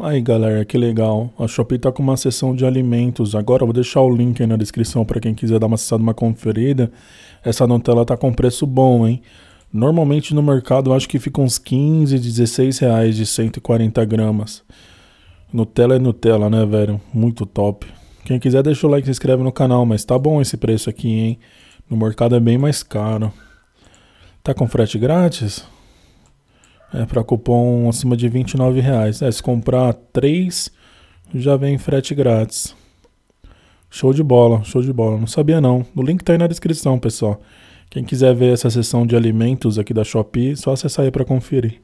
Aí galera, que legal. A Shopee tá com uma seção de alimentos. Agora eu vou deixar o link aí na descrição para quem quiser dar uma acessada, uma conferida. Essa Nutella tá com preço bom, hein? Normalmente no mercado eu acho que fica uns 15, 16 reais de 140 gramas. Nutella é Nutella, né, velho? Muito top. Quem quiser deixa o like e se inscreve no canal, mas tá bom esse preço aqui, hein? No mercado é bem mais caro. Tá com frete grátis? é, para cupom acima de 29 reais. É, se comprar três, já vem frete grátis. Show de bola, show de bola. Não sabia não. O link tá aí na descrição, pessoal. Quem quiser ver essa seção de alimentos aqui da Shopee, só acessar aí para conferir.